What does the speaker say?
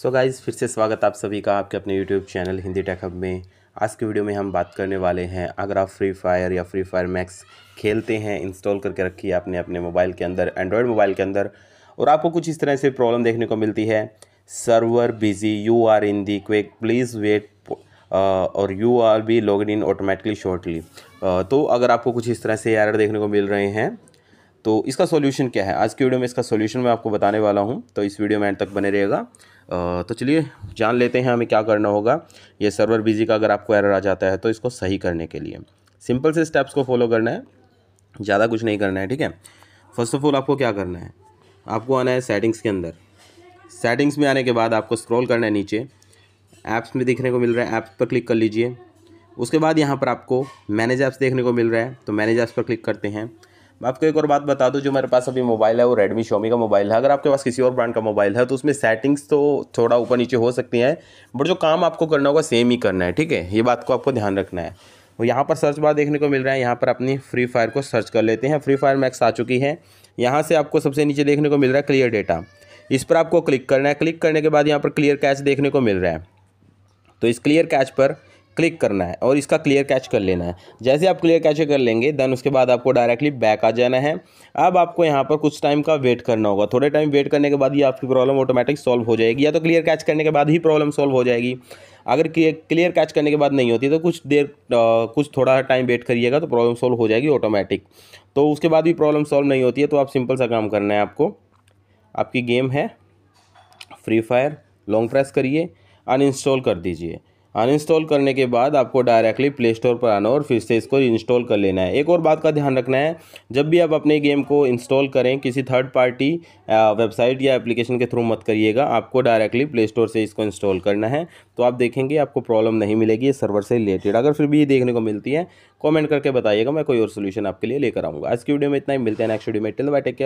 सो so guys फिर से स्वागत आप सभी का आपके अपने यूट्यूब चैनल हिंदी टेकअप में आज के वीडियो में हम बात करने वाले हैं अगर आप फ्री फायर या फ्री फायर मैक्स खेलते हैं इंस्टॉल करके रखी है आपने अपने मोबाइल के अंदर एंड्रॉयड मोबाइल के अंदर और आपको कुछ इस तरह से प्रॉब्लम देखने को मिलती है server busy you are in the queue please wait और you are be log in automatically shortly तो अगर आपको कुछ इस तरह से एरर देखने को मिल रहे हैं तो इसका सॉल्यूशन क्या है आज की वीडियो में इसका सॉल्यूशन मैं आपको बताने वाला हूं तो इस वीडियो में एंड तक बने रहेगा तो चलिए जान लेते हैं हमें क्या करना होगा ये सर्वर बिजी का अगर आपको एरर आ जाता है तो इसको सही करने के लिए सिंपल से स्टेप्स को फॉलो करना है ज़्यादा कुछ नहीं करना है ठीक है फर्स्ट ऑफ ऑल आपको क्या करना है आपको आना है सेटिंग्स के अंदर सेटिंग्स में आने के बाद आपको स्क्रॉल करना है नीचे ऐप्स में देखने को मिल रहा है ऐप्स पर क्लिक कर लीजिए उसके बाद यहाँ पर आपको मैनेज ऐप्स देखने को मिल रहा है तो मैनेज ऐप्स पर क्लिक करते हैं मैं आपको एक और बात बता दूं जो मेरे पास अभी मोबाइल है वो रेडमी शोमी का मोबाइल है अगर आपके पास किसी और ब्रांड का मोबाइल है तो उसमें सेटिंग्स तो थोड़ा ऊपर नीचे हो सकती हैं बट जो काम आपको करना होगा सेम ही करना है ठीक है ये बात को आपको ध्यान रखना है और यहाँ पर सर्च बार देखने को मिल रहा है यहाँ पर अपनी फ्री फायर को सर्च कर लेते हैं फ्री फायर मैक्स आ चुकी है यहाँ से आपको सबसे नीचे देखने को मिल रहा है क्लियर डेटा इस पर आपको क्लिक करना है क्लिक करने के बाद यहाँ पर क्लियर कैच देखने को मिल रहा है तो इस क्लियर कैच पर क्लिक करना है और इसका क्लियर कैच कर लेना है जैसे आप क्लियर कैच कर लेंगे देन उसके बाद आपको डायरेक्टली बैक आ जाना है अब आपको यहाँ पर कुछ टाइम का वेट करना होगा थोड़े टाइम वेट करने के बाद ये आपकी प्रॉब्लम ऑटोमेटिक सॉल्व हो जाएगी या तो क्लियर कैच करने के बाद ही प्रॉब्लम सॉल्व हो जाएगी अगर क्लियर कैच करने के बाद नहीं होती तो कुछ देर आ, कुछ थोड़ा टाइम वेट करिएगा तो प्रॉब्लम सॉल्व हो जाएगी ऑटोमेटिक तो उसके बाद भी प्रॉब्लम सॉल्व नहीं होती है तो आप सिंपल सा काम करना है आपको आपकी गेम है फ्री फायर लॉन्ग प्रेस करिए अनइंस्टॉल कर दीजिए अनइंस्टॉल करने के बाद आपको डायरेक्टली प्ले स्टोर पर आना और फिर से इसको इंस्टॉल कर लेना है एक और बात का ध्यान रखना है जब भी आप अपने गेम को इंस्टॉल करें किसी थर्ड पार्टी वेबसाइट या एप्लीकेशन के थ्रू मत करिएगा आपको डायरेक्टली प्ले स्टोर से इसको इंस्टॉल करना है तो आप देखेंगे आपको प्रॉब्लम नहीं मिलेगी ये सर्वर से रिलेटेड अगर फिर भी ये देखने को मिलती है कॉमेंट करके बताइएगा मैं कोई और सोल्यूशन आपके लिए लेकर आऊँगा आज की वीडियो में इतना ही मिलते हैं नेक्स्ट वीडियो में टिल बाय टेक